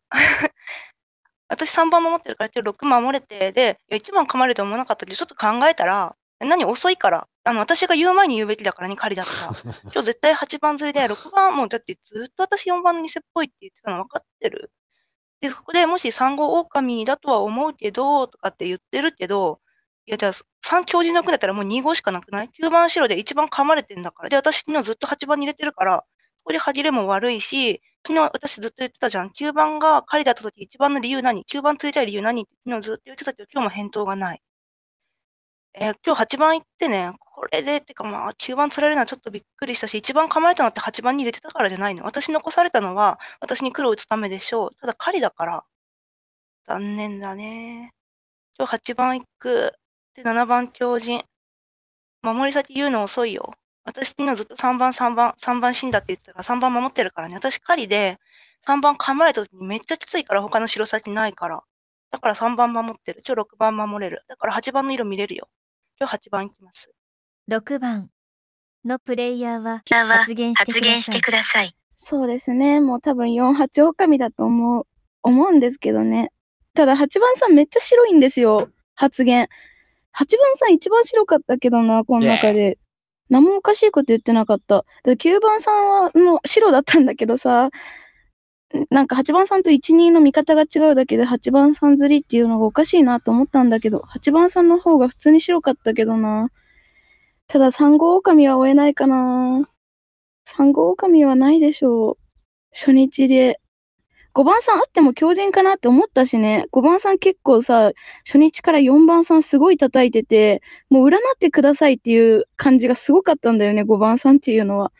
私3番守ってるから、6守れて、で、1番噛まれて思わなかったんで、ちょっと考えたら、何遅いから、あの、私が言う前に言うべきだからに、ね、りだった。今日絶対8番釣りで、6番もうだってずっと私4番の偽っぽいって言ってたの分かってる。で、そこでもし3号狼だとは思うけど、とかって言ってるけど、いや、じゃあ3強人の句だったらもう2号しかなくない ?9 番白で1番噛まれてんだから。で、私昨日ずっと8番に入れてるから、こで歯切れも悪いし、昨日私ずっと言ってたじゃん。9番が狩りだった時一番の理由何 ?9 番釣りたい理由何って昨日ずっと言ってたけど、今日も返答がない。えー、今日8番行ってね、これで、てかまあ、9番釣られるのはちょっとびっくりしたし、一番噛まれたのって8番に入れてたからじゃないの。私残されたのは、私に黒を打つためでしょう。ただ狩りだから。残念だね。今日8番行く。で、7番強人。守り先言うの遅いよ。私今ずっと3番、3番、3番死んだって言ってたから、3番守ってるからね。私狩りで、3番噛まれた時にめっちゃきついから、他の白先ないから。だから3番守ってる。ちょ6番守れる。だから8番の色見れるよ。今日8番いきます。6番のプレイヤーは発言してください。そうですね。もう多分4、8狼だと思う、思うんですけどね。ただ8番さんめっちゃ白いんですよ。発言。8番さん一番白かったけどな、この中で。何もおかしいこと言ってなかった。で9番さんは、もう白だったんだけどさ、なんか8番さんと1、2の見方が違うだけで8番さんずりっていうのがおかしいなと思ったんだけど、8番さんの方が普通に白かったけどな。ただ3号狼は追えないかな。3号狼はないでしょう。初日で5番さんあっても強靭かなって思ったしね、5番さん結構さ、初日から4番さんすごい叩いてて、もう占ってくださいっていう感じがすごかったんだよね、5番さんっていうのは。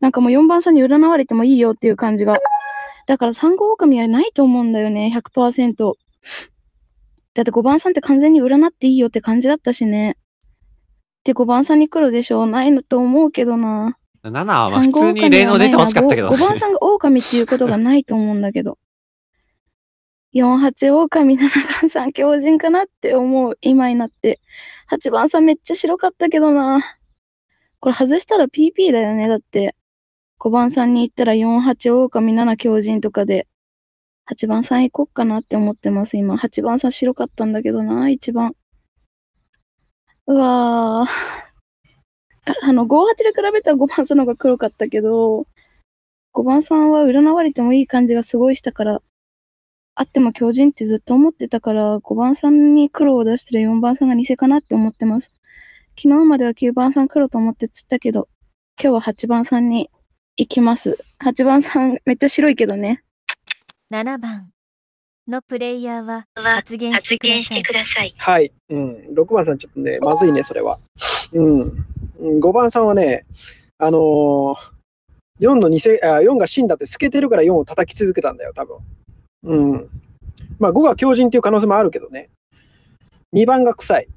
なんかもう4番さんに占われてもいいよっていう感じが。だから3号狼はないと思うんだよね、100%。だって5番さんって完全に占っていいよって感じだったしね。で、五5番さんに来るでしょうないのと思うけどな。7はまあ普通に霊能出てほしかったけど。5番さんが狼っていうことがないと思うんだけど。48 狼7番さん狂人かなって思う今になって8番さんめっちゃ白かったけどなこれ外したら PP だよねだって5番さんに行ったら48狼7狂人とかで8番さん行こっかなって思ってます今8番さん白かったんだけどな1番うわぁ。あの、58で比べたら5番さんの方が黒かったけど、5番さんは占われてもいい感じがすごいしたから、あっても狂人ってずっと思ってたから、5番さんに黒を出してる4番さんが偽かなって思ってます。昨日までは9番さん黒と思って釣ったけど、今日は8番さんに行きます。8番さんめっちゃ白いけどね。7番のプレイヤーは発言してください。はい。うん。6番さん、ちょっとね、まずいね、それは。うん。5番さんはね、あのー、4の偽あ4が死んだって透けてるから4を叩き続けたんだよ、多分。うん。まあ5が強靭っていう可能性もあるけどね。2番が臭い。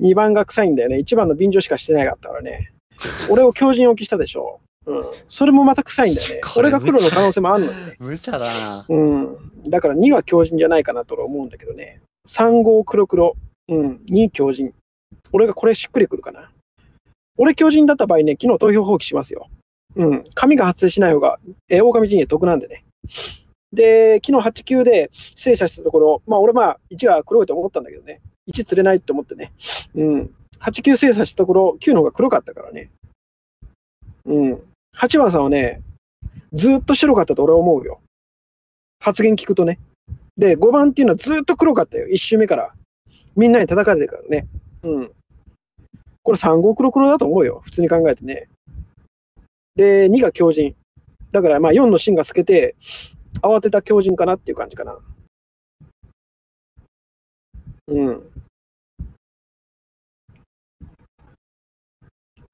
2 番が臭いんだよね。1番の便乗しかしてなかったからね。俺を強靭置きしたでしょ。うん、それもまた臭いんだよね。これが黒の可能性もあるのよね。無茶だな。うん。だから2は強靭じゃないかなと思うんだけどね。3号黒黒。うん。2強靭。俺がこれしっくりくるかな。俺強靭だった場合ね、昨日投票放棄しますよ。うん。紙が発生しない方が、えー、狼陣営得なんでね。で、昨日8級で精査したところ、まあ俺まあ1は黒いと思ったんだけどね。1釣れないって思ってね。うん。8級精査したところ、9の方が黒かったからね。うん。8番さんはね、ずっと白かったと俺は思うよ。発言聞くとね。で、5番っていうのはずっと黒かったよ。1周目から。みんなに叩かれてるからね。うん。これ3号黒黒だと思うよ。普通に考えてね。で、2が強靭。だからまあ4の芯が透けて、慌てた強靭かなっていう感じかな。うん。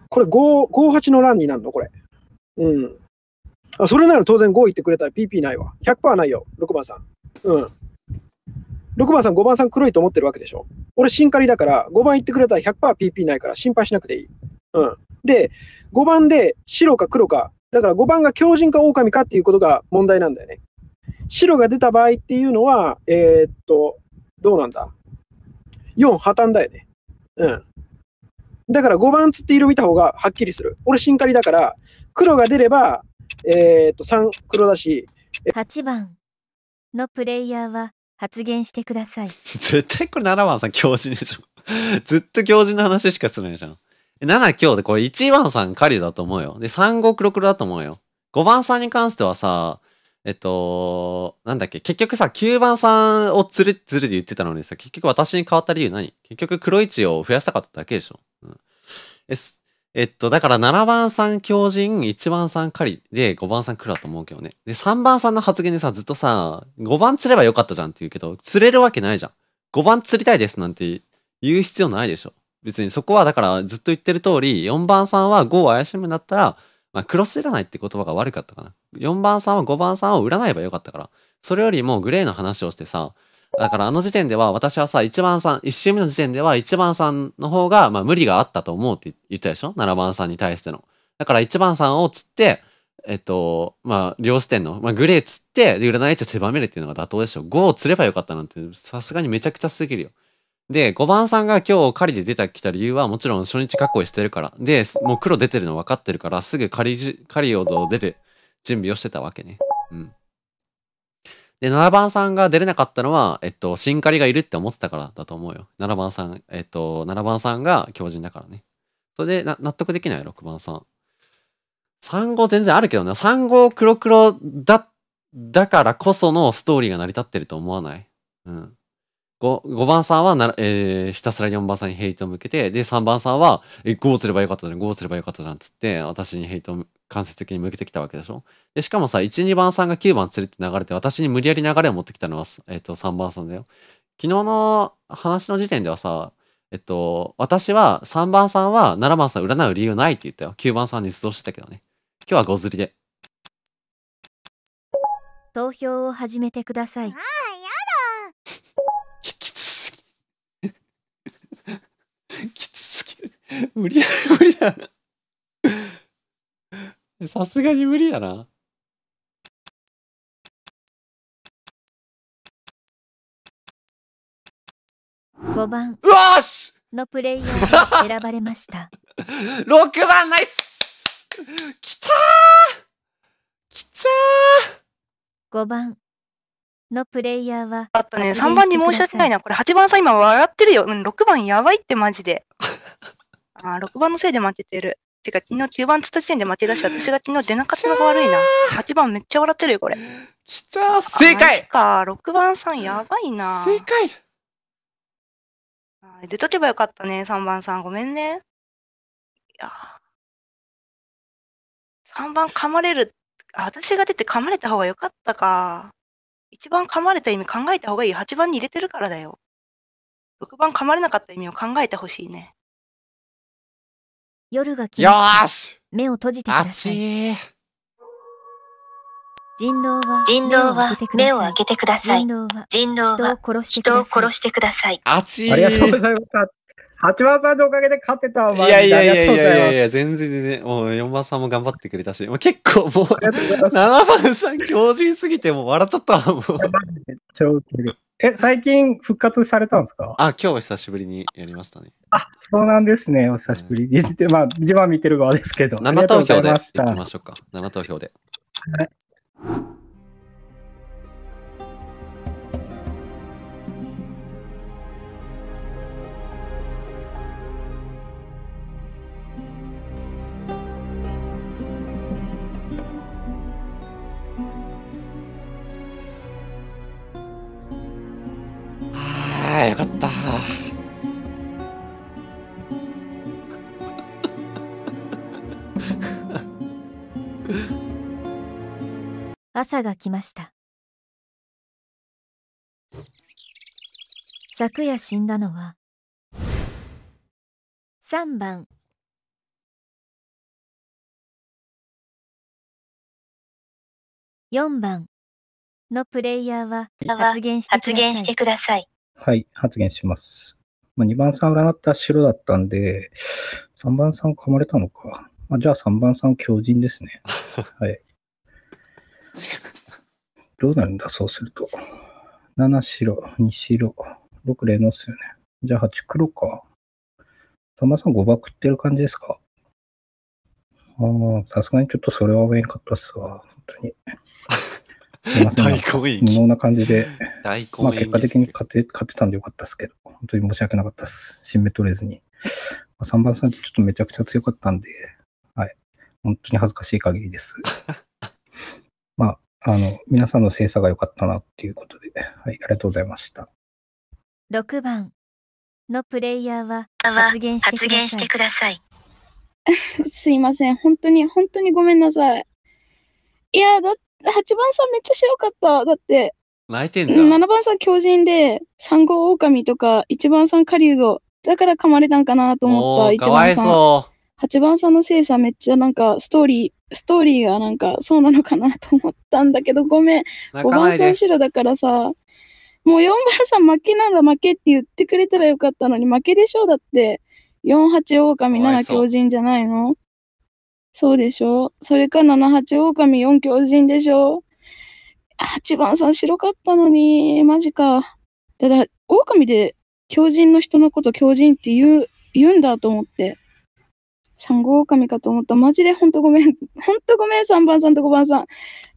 これ5、58の欄になるのこれ。うん。あ、それなら当然5言ってくれたら PP ないわ。100%ないよ、6番さん。うん。6番さん、5番さん黒いと思ってるわけでしょ。俺、シンカリだから、5番言ってくれたら 100%PP ないから心配しなくていい。うん。で、5番で白か黒か、だから5番が狂人か狼かっていうことが問題なんだよね。白が出た場合っていうのは、えー、っと、どうなんだ ?4 破綻だよね。うん。だから5番つって色見た方がはっきりする。俺、シンカリだから、黒が出れば、えー、と、3黒だし。8番のプレイヤーは発言してください。絶対これ7番さん教授でしょ。ずっと教授の話しかするんじゃん。7強でこれ1番さん狩りだと思うよ。で、3、5、黒黒だと思うよ。5番さんに関してはさ、えっと、なんだっけ、結局さ、9番さんをずるズるで言ってたのにさ、結局私に変わった理由何結局黒1を増やしたかっただけでしょ。うん、えっと、だから7番さん狂人、1番さん狩りで5番さん来るだと思うけどね。で、3番さんの発言でさ、ずっとさ、5番釣ればよかったじゃんって言うけど、釣れるわけないじゃん。5番釣りたいですなんて言う必要ないでしょ。別にそこはだからずっと言ってる通り、4番さんは5を怪しむんだったら、まあ、クロス占いって言葉が悪かったかな。4番さんは5番さんを占えばよかったから。それよりもグレーの話をしてさ、だからあの時点では私はさ、一番さん、一周目の時点では一番さんの方が、まあ無理があったと思うって言ったでしょ ?7 番さんに対しての。だから一番さんを釣って、えっと、まあ、両視点の、まあ、グレー釣って、で、占い値狭めるっていうのが妥当でしょ。5を釣ればよかったなんて、さすがにめちゃくちゃすぎるよ。で、5番さんが今日狩りで出たきた理由はもちろん初日確保してるから。で、もう黒出てるの分かってるから、すぐ狩り、狩り用途出る準備をしてたわけね。うん。で、7番さんが出れなかったのは、えっと、シンカリがいるって思ってたからだと思うよ。7番さん、えっと、7番さんが狂人だからね。それで納得できないよ、6番さん。3号全然あるけどな。3号黒黒だ、だからこそのストーリーが成り立ってると思わないうん。5, 番さんはな、えー、ひたすら4番さんにヘイトを向けて、で、3番さんは、え、5すればよかったじゃん、5すればよかったじゃん、つって、私にヘイトを間接的に向けてきたわけでしょ。で、しかもさ、1、2番さんが9番るって流れて、私に無理やり流れを持ってきたのは、えっ、ー、と、3番さんだよ。昨日の話の時点ではさ、えっと、私は3番さんは7番さん占う理由ないって言ったよ。9番さんに出動してたけどね。今日は5釣りで。投票を始めてください。無理や、無理や。さすがに無理やな。5番のプレイヤー選ばれました6 番ナイスきたきちゃー5番のプレイヤーはあったね3番に申し訳ないなこれ8番さん今笑ってるようん6番やばいってマジであ6番のせいで負けてる。てか、昨日9番つった時点で負けだし、私が昨日出なかったのが悪いな。8番めっちゃ笑ってるよ、これ。きたー正解か、6番さんやばいな。正解出とけばよかったね、3番さん。ごめんね。いや3番噛まれる。私が出て噛まれた方がよかったか。1番噛まれた意味考えた方がいい。8番に入れてるからだよ。6番噛まれなかった意味を考えてほしいね。夜が来まよし目を閉じてください。人狼は人狼は目を開けてください。人狼は人狼は人を殺してください。あちありがとうございます。八番さんのおかげで勝てたわ、いやいやいやいやいや全然全然、もう4番さんも頑張ってくれたし、もう結構もう、7番さん強靭すぎて、もう笑っちゃったわ、もう。超きれい。え、最近復活されたんですかあ、今日久しぶりにやりましたね。あ、そうなんですね。お久しぶりに。で、まあ、自慢見てる側ですけど。生投票で行きましょうか。生投票で。はいあよかった朝が来ました昨夜死んだのは3番4番のプレイヤーは発言してください。はい、発言します。まあ、2番さん占った白だったんで、3番さん噛まれたのか。まあ、じゃあ3番さん強人ですね。はい。どうなるんだ、そうすると。7白、2白、6霊能っすよね。じゃあ8黒か。3番さ3誤爆ってる感じですかああ、さすがにちょっとそれは上めんかったっすわ。本当に。すいません。大根無能な感じで。大根まあ結果的に勝て勝てたんでよかったですけど、本当に申し訳なかったです。新芽取れずに。まあ、3番さんちょっとめちゃくちゃ強かったんで、はい。本当に恥ずかしい限りです。まあ、あの、皆さんの精査が良かったなっていうことで、はい、ありがとうございました。6番のプレイヤーは発言してください。すいません。本当に、本当にごめんなさい。や、だ8番さんめっちゃ白かった。だって。泣いてんじゃん。7番さん狂人で、3号狼とか、1番さん狩人。だから噛まれたんかなと思った。一番さん8番さんの精査めっちゃなんかストーリー、ストーリーがなんかそうなのかなと思ったんだけど、ごめん。5番さん白だからさ。もう4番さん負けなら負けって言ってくれたらよかったのに負けでしょだって。48狼7狂人じゃないのそうでしょそれか7八狼4狂人でしょ ?8 番さん白かったのに、マジか。ただ、狼で狂人の人のこと狂人って言う、言うんだと思って。三号狼かと思った。マジでほんとごめん。ほんとごめん、3番さんと5番さん。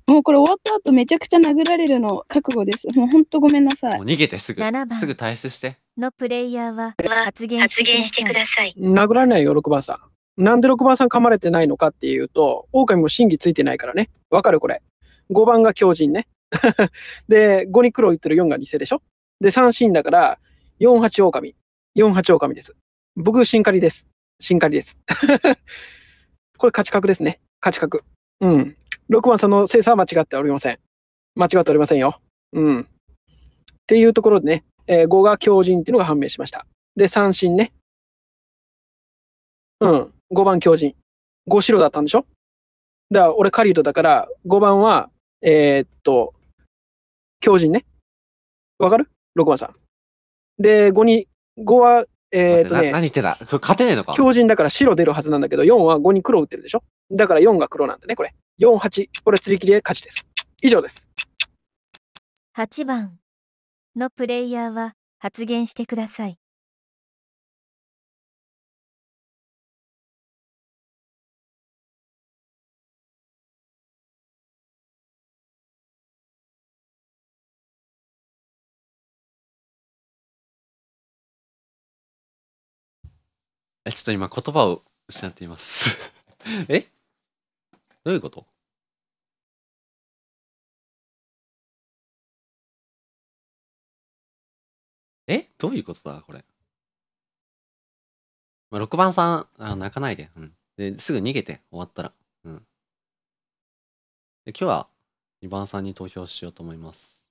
もうこれ終わった後めちゃくちゃ殴られるの覚悟です。もうほんとごめんなさい。もう逃げてすぐ。すぐ退出して。のプレイヤーは発言してください。殴らないよ、6番さん。なんで6番さん噛まれてないのかっていうと、狼も真偽ついてないからね。わかるこれ。5番が狂人ね。で、5に黒言ってる4が偽でしょで、3真だから、48狼。48狼です。僕、シンカリです。シンカリです。これ、価値格ですね。価値格。うん。6番さんの精査は間違っておりません。間違っておりませんよ。うん。っていうところでね、えー、5が狂人っていうのが判明しました。で、三振ね。うん。五番狂人。五白だったんでしょだから俺狩人だから、5番は、えー、っと、狂人ね。わかる ?6 番さん。で、5に、5は、えー、っとね。何言ってたこれ勝てねえのか狂人だから白出るはずなんだけど、4は5に黒打ってるでしょだから4が黒なんだね、これ。4、8。これ、釣り切りで勝ちです。以上です。8番のプレイヤーは発言してください。え、ちょっと今言葉を失っています えどういうことえどういうことだこれ。まあ、6番さん、あ泣かないで。うん。で、すぐ逃げて、終わったら。うん。で、今日は2番さんに投票しようと思います。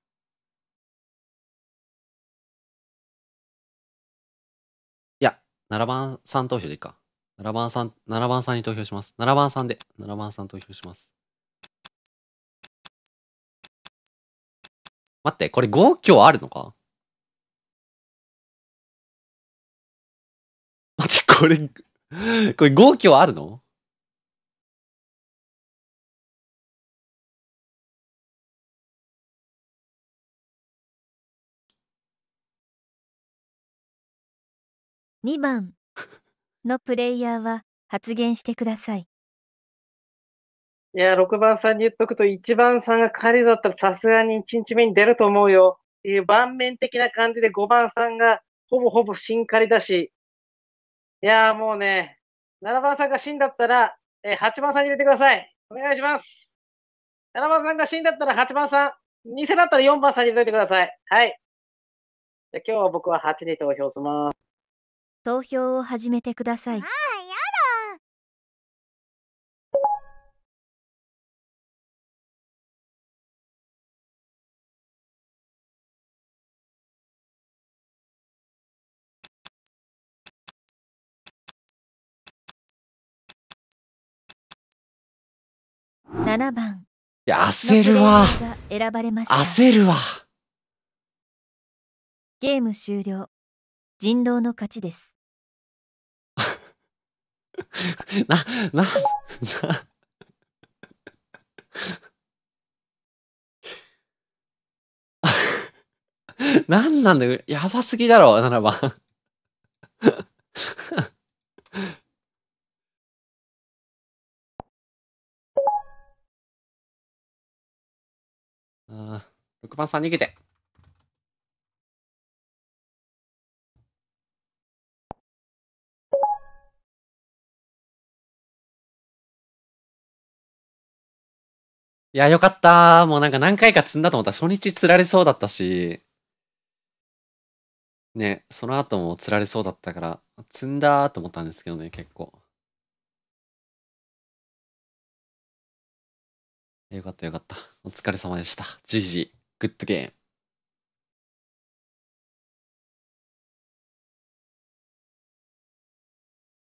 7番さん投票でいいか。7番さん、7番さんに投票します。7番さんで、7番さん投票します。待って、これ5強あるのか待って、これこれ5強あるの2番のプレイヤーは発言してください。いや、6番さんに言っとくと、1番さんが彼だったらさすがに1日目に出ると思うよ。っていう盤面的な感じで5番さんがほぼほぼ新仮だし、いやもうね、7番さんが死んだったら、えー、8番さんに入れてください。お願いします。7番さんが死んだったら8番さん、偽だったら4番さんに入れておいてください。はい。じゃ今日は僕は8に投票します。投票を始めてください。七番焦るわ選ばれました。焦るわゲーム終了人狼の勝ちです な、な、な なんなんだよ。やばすぎだろ、7番。ああ、6番さん逃げて。いや、よかったもうなんか何回か積んだと思ったら初日釣られそうだったし、ね、その後も釣られそうだったから、積んだと思ったんですけどね、結構。よかったよかった。お疲れ様でした。GG。グッドゲーム。